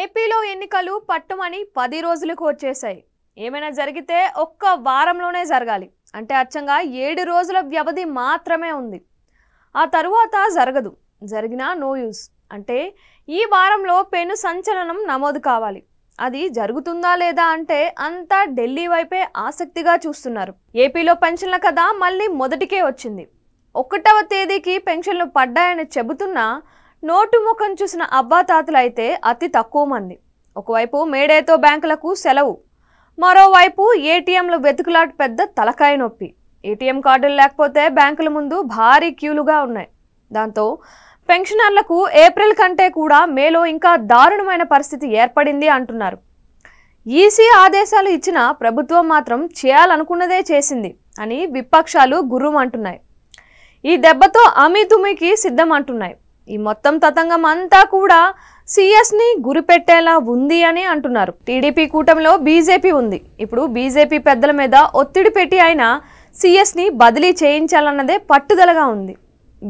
ఏపీలో ఎన్నికలు పట్టుమని పది రోజులకు వచ్చేసాయి ఏమైనా జరిగితే ఒక్క వారంలోనే జరగాలి అంటే అచ్చంగా ఏడు రోజుల వ్యవధి మాత్రమే ఉంది ఆ తరువాత జరగదు జరిగినా నో యూస్ అంటే ఈ వారంలో పెను సంచలనం నమోదు కావాలి అది జరుగుతుందా లేదా అంటే అంతా ఢిల్లీ వైపే ఆసక్తిగా చూస్తున్నారు ఏపీలో పెన్షన్ల కథ మళ్ళీ మొదటికే వచ్చింది ఒకటవ తేదీకి పెన్షన్లు పడ్డాయని చెబుతున్నా నోటు ముఖం చూసిన అబ్బాతాతలు అయితే అతి తక్కువ మంది ఒకవైపు మేడేతో బ్యాంకులకు సెలవు మరోవైపు ఏటీఎంల వెతుకులాట పెద్ద తలకాయ నొప్పి ఏటీఎం కార్డులు లేకపోతే బ్యాంకుల ముందు భారీ క్యూలుగా ఉన్నాయి దాంతో పెన్షనర్లకు ఏప్రిల్ కంటే కూడా మేలో ఇంకా దారుణమైన పరిస్థితి ఏర్పడింది అంటున్నారు ఈసీ ఆదేశాలు ఇచ్చిన ప్రభుత్వం మాత్రం చేయాలనుకున్నదే చేసింది అని విపక్షాలు గుర్రం అంటున్నాయి ఈ దెబ్బతో అమీతుమికి సిద్ధం అంటున్నాయి ఈ మొత్తం తతంగం అంతా కూడా ని గురిపెట్టేలా ఉంది అని అంటున్నారు టీడీపీ కూటమిలో బీజేపీ ఉంది ఇప్పుడు బీజేపీ పెద్దల మీద ఒత్తిడి పెట్టి ఆయన ని బదిలీ చేయించాలన్నదే పట్టుదలగా ఉంది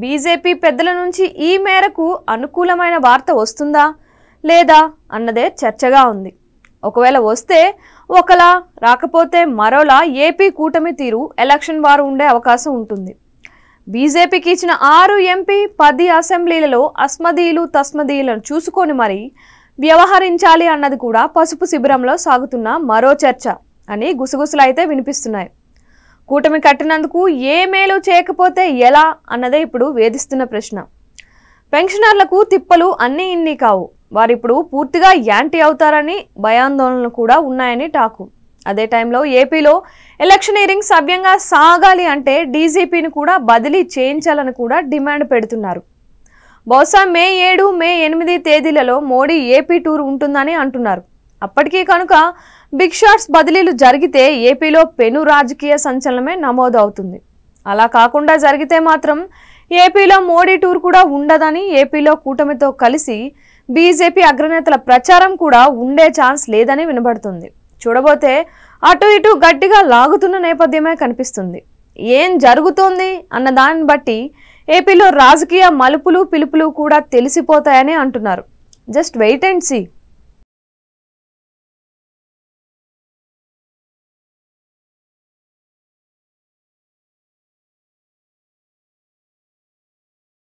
బీజేపీ పెద్దల నుంచి ఈ మేరకు అనుకూలమైన వార్త వస్తుందా లేదా అన్నదే చర్చగా ఉంది ఒకవేళ వస్తే ఒకలా రాకపోతే మరోలా ఏపీ కూటమి తీరు ఎలక్షన్ వారు ఉండే అవకాశం ఉంటుంది బీజేపీకి ఇచ్చిన ఆరు ఎంపీ పది అసెంబ్లీలలో అస్మదీయులు తస్మదీయులను చూసుకొని మరి వ్యవహరించాలి అన్నది కూడా పసుపు శిబిరంలో సాగుతున్న మరో చర్చ అని గుసగుసలైతే వినిపిస్తున్నాయి కూటమి కట్టినందుకు ఏ మేలు చేయకపోతే ఎలా అన్నదే ఇప్పుడు వేధిస్తున్న ప్రశ్న పెన్షనర్లకు తిప్పలు అన్నీ ఇన్ని కావు వారిప్పుడు పూర్తిగా యాంటీ అవుతారని భయాందోళనలు కూడా ఉన్నాయని టాకు అదే టైంలో ఏపీలో ఎలక్షన్ ఇయరింగ్ సవ్యంగా సాగాలి అంటే డీజీపీని కూడా బదిలీ చేయించాలని కూడా డిమాండ్ పెడుతున్నారు బహుశా మే ఏడు మే ఎనిమిది తేదీలలో మోడీ ఏపీ టూర్ ఉంటుందని అంటున్నారు అప్పటికీ కనుక బిగ్ షాట్స్ బదిలీలు జరిగితే ఏపీలో పెను రాజకీయ సంచలనమే నమోదవుతుంది అలా కాకుండా జరిగితే మాత్రం ఏపీలో మోడీ టూర్ కూడా ఉండదని ఏపీలో కూటమితో కలిసి బీజేపీ అగ్రనేతల ప్రచారం కూడా ఉండే ఛాన్స్ లేదని వినబడుతుంది చూడబోతే అటు ఇటు గట్టిగా లాగుతున్న నేపథ్యమే కనిపిస్తుంది ఏం జరుగుతోంది అన్న దాన్ని బట్టి ఏపీలో రాజకీయ మలుపులు పిలుపులు కూడా తెలిసిపోతాయని అంటున్నారు జస్ట్ వెయిట్ అండ్ సీ